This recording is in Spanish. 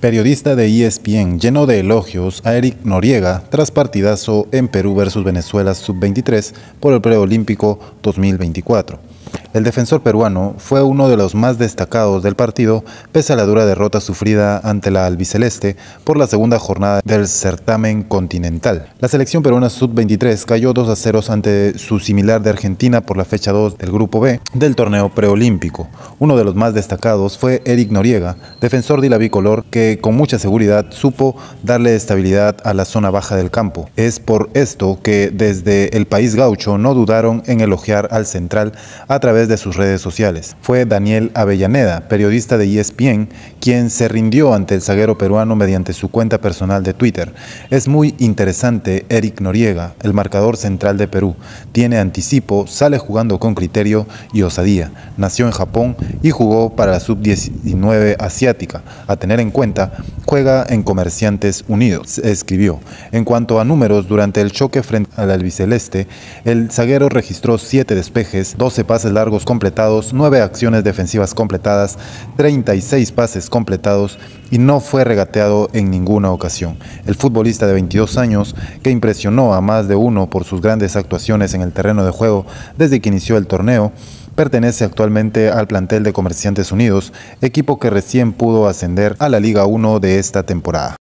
Periodista de ESPN lleno de elogios a Eric Noriega tras partidazo en Perú versus Venezuela sub-23 por el preolímpico 2024. El defensor peruano fue uno de los más destacados del partido, pese a la dura derrota sufrida ante la albiceleste por la segunda jornada del certamen continental. La selección peruana sub-23 cayó 2 a 0 ante su similar de Argentina por la fecha 2 del grupo B del torneo preolímpico. Uno de los más destacados fue Eric Noriega, defensor de la bicolor que con mucha seguridad supo darle estabilidad a la zona baja del campo. Es por esto que desde el país gaucho no dudaron en elogiar al central a través de sus redes sociales. Fue Daniel Avellaneda, periodista de ESPN, quien se rindió ante el zaguero peruano mediante su cuenta personal de Twitter. Es muy interesante Eric Noriega, el marcador central de Perú. Tiene anticipo, sale jugando con criterio y osadía. Nació en Japón y jugó para la sub-19 asiática. A tener en cuenta, juega en Comerciantes Unidos, escribió. En cuanto a números, durante el choque frente al albiceleste, el zaguero registró 7 despejes, 12 pases largos completados, 9 acciones defensivas completadas, 36 pases completados y no fue regateado en ninguna ocasión. El futbolista de 22 años, que impresionó a más de uno por sus grandes actuaciones en el terreno de juego desde que inició el torneo, pertenece actualmente al plantel de Comerciantes Unidos, equipo que recién pudo ascender a la Liga 1 de esta temporada.